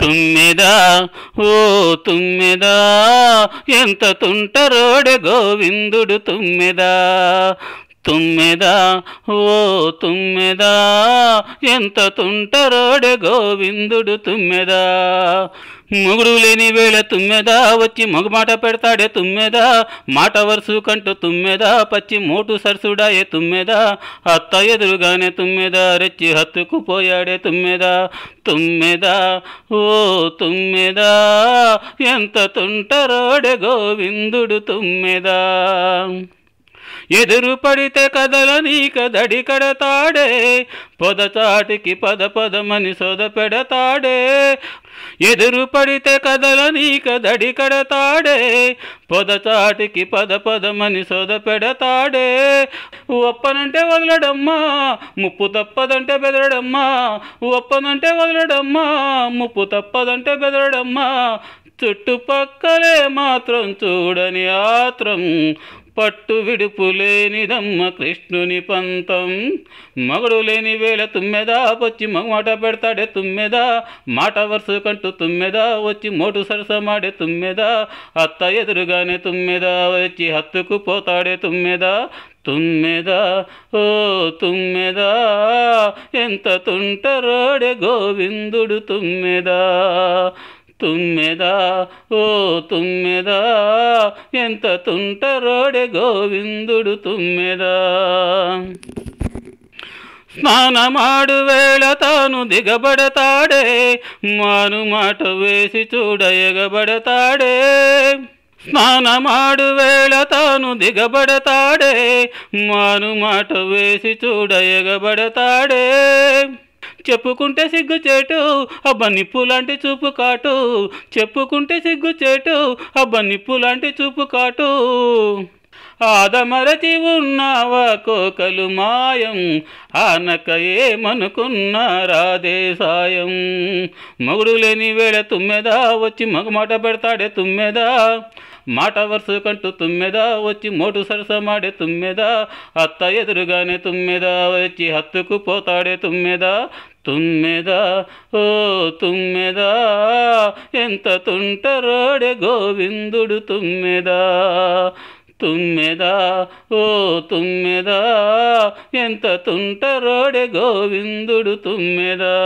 తుమ్మిదా ఓ తుమ్మెదా ఎంత తుంటరోడే గోవిందుడు తుమ్మెదా తుమ్మెదా ఓ తుమ్మెదా ఎంత తుంటరోడే గోవిందుడు తుమ్మెదా మొగుడు లేని వేళ తుమ్మెదా వచ్చి మగమాట పెడతాడే తుమ్మెదా మాట వరుసు కంటూ తుమ్మెదా పచ్చి మోటు సరసుడాయే తుమ్మెదా అత్త ఎదురుగానే తుమ్మెదా రెచ్చి హత్తుకు పోయాడే తుమ్మెదా తుమ్మెదా ఓ తుమ్మెదా ఎంత తుంటరోడే గోవిందుడు తుమ్మెదా ఎదురు పడితే కదలని కదడి కడతాడే పొదచాటికి పద పదమని సొద పెడతాడే ఎదురు పడితే కదలని కదడి కడతాడే పొదచాటికి పద పదమని సొద పెడతాడే ఒప్పనంటే వదలడమ్మా ముప్పు తప్పదంటే బెదరడమ్మా ఒప్పనంటే వదలడమ్మా ముప్పు తప్పదంటే బెదరడమ్మా చుట్టుపక్కలే మాత్రం చూడని ఆత్రం పట్టు విడుపు దమ్మ కృష్ణుని పంతం మగడు లేని వేళ తుమ్మెదా వచ్చి మగమాట పెడతాడే తుమ్మెదా మాట వరుస కంటూ తుమ్మెదా వచ్చి మోటు సరసమాడే తుమ్మెదా అత్త ఎదురుగానే తుమ్మెదా వచ్చి హత్తుకు పోతాడే తుమ్మెదా తుమ్మెదా ఓ తుమ్మెదా ఎంత తుంటరాడే గోవిందుడు తుమ్మెదా తుమ్మెదా ఓ తుమ్మెదా ఎంత తుంటరోడే గోవిందుడు తుమ్మెదా స్నానమాడు వేళ తాను దిగబడతాడే మాను మాట వేసి చూడ ఎగబడతాడే స్నానమాడు వేళ తాను దిగబడతాడే మాను మాట వేసి చూడ ఎగబడతాడే చెప్పుకుంటే సిగ్గుచేటు అబ్బ నిప్పు లాంటి చూపు కాటు చెప్పుకుంటే సిగ్గుచేటు అబ్బ నిప్పు లాంటి చూపు కాటు ఆదమరచి ఉన్నావ కోకలు మాయం ఆనక ఏమనుకున్నారా దేశాయం మగుడు లేని వేళ తుమ్మెదా వచ్చి మగ మాట పెడతాడే తుమ్మెదా మాట వరుస కంటూ తుమ్మెదా వచ్చి మోటు సరసమాడే తుమ్మెదా అత్త ఎదురుగానే తుమ్మెదా వచ్చి హత్తుకు పోతాడే తుమ్మెదా తుమ్మెదా ఓ తుమ్మెదా ఎంత తుంటరోడే గోవిందుడు తుమ్మెదా తుమ్మెదా ఓ తుమ్మెదా ఎంత తుంటరోడే గోవిందుడు తుమ్మెదా